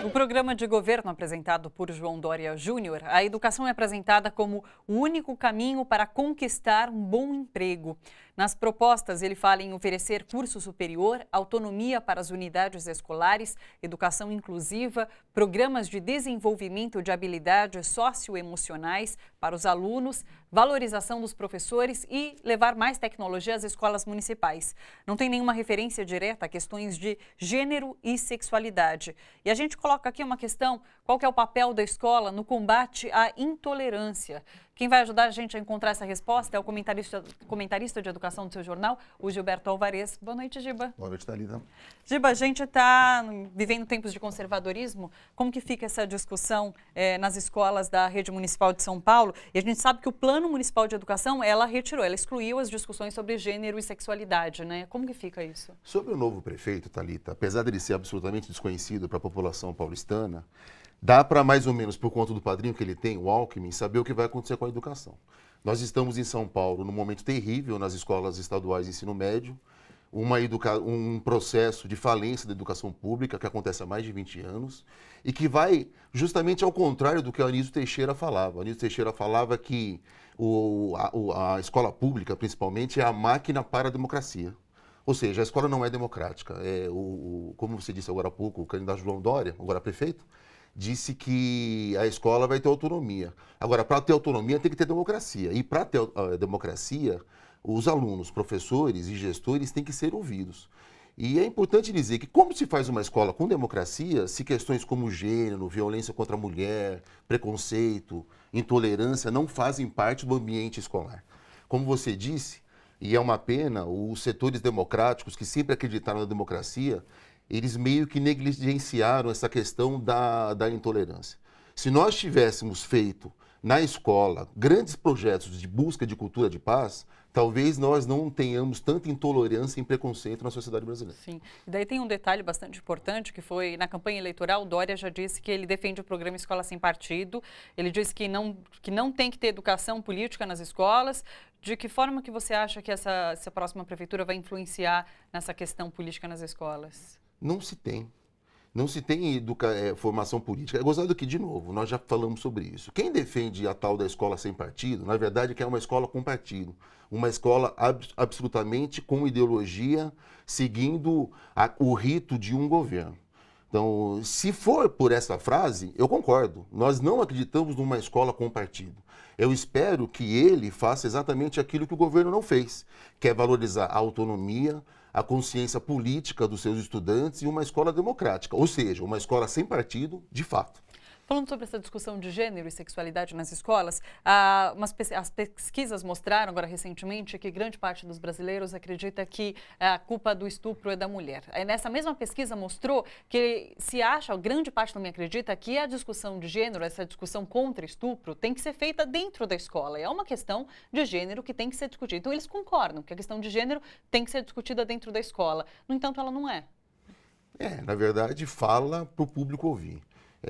No programa de governo apresentado por João Dória Júnior, a educação é apresentada como o único caminho para conquistar um bom emprego. Nas propostas, ele fala em oferecer curso superior, autonomia para as unidades escolares, educação inclusiva, programas de desenvolvimento de habilidades socioemocionais para os alunos, valorização dos professores e levar mais tecnologia às escolas municipais. Não tem nenhuma referência direta a questões de gênero e sexualidade. E a gente coloca aqui uma questão, qual que é o papel da escola no combate à intolerância? Quem vai ajudar a gente a encontrar essa resposta é o comentarista, comentarista de educação do seu jornal, o Gilberto Alvarez. Boa noite, Giba. Boa noite, Thalita. Giba, a gente está vivendo tempos de conservadorismo. Como que fica essa discussão eh, nas escolas da rede municipal de São Paulo? E a gente sabe que o plano Plano Municipal de Educação, ela retirou, ela excluiu as discussões sobre gênero e sexualidade, né? Como que fica isso? Sobre o novo prefeito, Talita, apesar dele ser absolutamente desconhecido para a população paulistana, dá para mais ou menos, por conta do padrinho que ele tem, o Alckmin, saber o que vai acontecer com a educação. Nós estamos em São Paulo num momento terrível nas escolas estaduais de ensino médio uma educa... um processo de falência da educação pública que acontece há mais de 20 anos e que vai justamente ao contrário do que o Anísio Teixeira falava. O Anísio Teixeira falava que o, a, a escola pública, principalmente, é a máquina para a democracia. Ou seja, a escola não é democrática. É, o, o, como você disse agora há pouco, o candidato João Dória, agora prefeito, disse que a escola vai ter autonomia. Agora, para ter autonomia tem que ter democracia. E para ter eh, democracia, os alunos, professores e gestores têm que ser ouvidos. E é importante dizer que, como se faz uma escola com democracia, se questões como gênero, violência contra a mulher, preconceito, intolerância não fazem parte do ambiente escolar. Como você disse, e é uma pena, os setores democráticos que sempre acreditaram na democracia, eles meio que negligenciaram essa questão da, da intolerância. Se nós tivéssemos feito na escola, grandes projetos de busca de cultura de paz, talvez nós não tenhamos tanta intolerância e preconceito na sociedade brasileira. Sim. E daí tem um detalhe bastante importante que foi na campanha eleitoral, Dória já disse que ele defende o programa Escola Sem Partido. Ele disse que não, que não tem que ter educação política nas escolas. De que forma que você acha que essa, essa próxima prefeitura vai influenciar nessa questão política nas escolas? Não se tem. Não se tem educa... É, formação política. É gozado que, de novo, nós já falamos sobre isso. Quem defende a tal da escola sem partido, na verdade, é quer é uma escola com partido. Uma escola ab absolutamente com ideologia, seguindo a, o rito de um governo. Então, se for por essa frase, eu concordo. Nós não acreditamos numa escola com partido. Eu espero que ele faça exatamente aquilo que o governo não fez, que é valorizar a autonomia, a consciência política dos seus estudantes e uma escola democrática, ou seja, uma escola sem partido, de fato. Falando sobre essa discussão de gênero e sexualidade nas escolas, umas, as pesquisas mostraram agora recentemente que grande parte dos brasileiros acredita que a culpa do estupro é da mulher. Nessa mesma pesquisa mostrou que se acha, grande parte também acredita, que a discussão de gênero, essa discussão contra estupro, tem que ser feita dentro da escola. É uma questão de gênero que tem que ser discutida. Então, eles concordam que a questão de gênero tem que ser discutida dentro da escola. No entanto, ela não é. É, na verdade, fala para o público ouvir.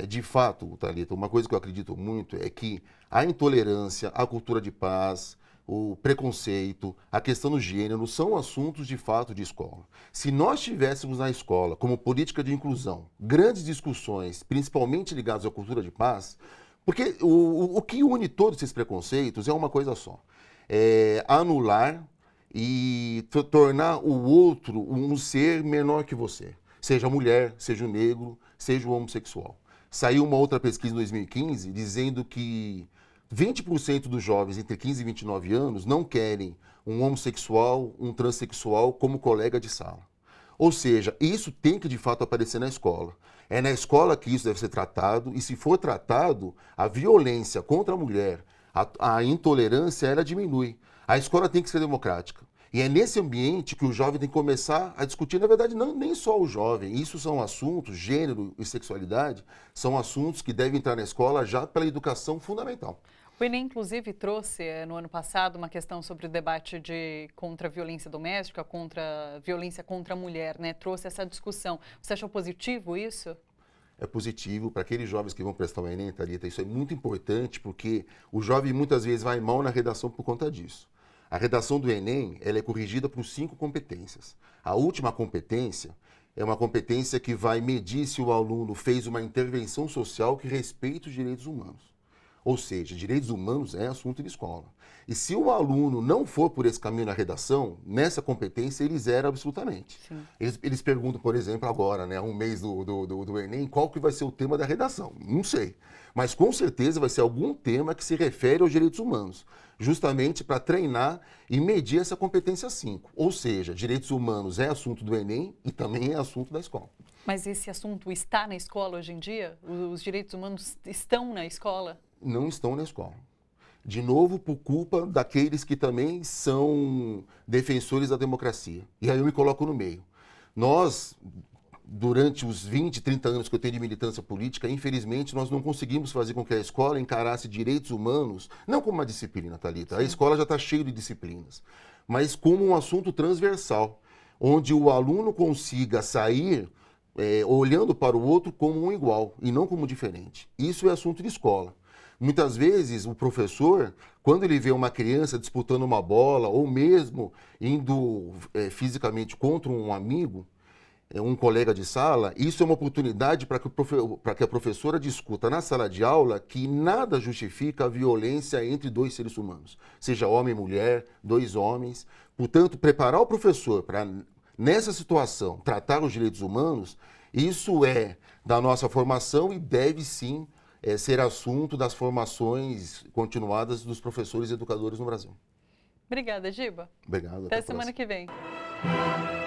É, de fato, Thalita, uma coisa que eu acredito muito é que a intolerância, a cultura de paz, o preconceito, a questão do gênero são assuntos de fato de escola. Se nós tivéssemos na escola, como política de inclusão, grandes discussões, principalmente ligadas à cultura de paz, porque o, o que une todos esses preconceitos é uma coisa só: é anular e tornar o outro um ser menor que você, seja mulher, seja negro, seja homossexual. Saiu uma outra pesquisa em 2015 dizendo que 20% dos jovens entre 15 e 29 anos não querem um homossexual, um transexual como colega de sala. Ou seja, isso tem que de fato aparecer na escola. É na escola que isso deve ser tratado, e se for tratado, a violência contra a mulher, a, a intolerância, ela diminui. A escola tem que ser democrática. E é nesse ambiente que o jovem tem que começar a discutir, na verdade, não, nem só o jovem. Isso são assuntos, gênero e sexualidade, são assuntos que devem entrar na escola já pela educação fundamental. O Enem, inclusive, trouxe eh, no ano passado uma questão sobre o debate de contra a violência doméstica, contra a violência contra a mulher, né? Trouxe essa discussão. Você achou positivo isso? é positivo para aqueles jovens que vão prestar o Enem, Thalita. Isso é muito importante, porque o jovem muitas vezes vai mal na redação por conta disso. A redação do Enem ela é corrigida por cinco competências. A última competência é uma competência que vai medir se o aluno fez uma intervenção social que respeita os direitos humanos. Ou seja, direitos humanos é assunto de escola. E se o aluno não for por esse caminho na redação, nessa competência ele zera absolutamente. Eles, eles, perguntam, por exemplo, agora, né, um mês do, do, do, do Enem, qual que vai ser o tema da redação? Não sei. Mas com certeza vai ser algum tema que se refere aos direitos humanos justamente para treinar e medir essa competência 5. Ou seja, direitos humanos é assunto do Enem e também é assunto da escola. Mas esse assunto está na escola hoje em dia? Os direitos humanos estão na escola? não estão na escola. De novo, por culpa daqueles que também são defensores da democracia. E aí eu me coloco no meio. Nós, durante os 20, 30 anos que eu tenho de militância política, infelizmente nós não conseguimos fazer com que a escola encarasse direitos humanos, não como uma disciplina, Thalita. Sim. A escola já está cheia de disciplinas, mas como um assunto transversal, onde o aluno consiga sair é, olhando para o outro como um igual e não como diferente. Isso é assunto de escola. Muitas vezes o professor, quando ele vê uma criança disputando uma bola ou mesmo indo é, fisicamente contra um amigo, é, um colega de sala, isso é uma oportunidade para que, que, a professora discuta na sala de aula que nada justifica a violência entre dois seres humanos, seja homem e mulher, dois homens. Portanto, preparar o professor para, nessa situação, tratar os direitos humanos, isso é da nossa formação e deve sim é, ser assunto das formações continuadas dos professores e educadores no Brasil. Obrigada, Giba. Obrigado. Até, até semana que vem.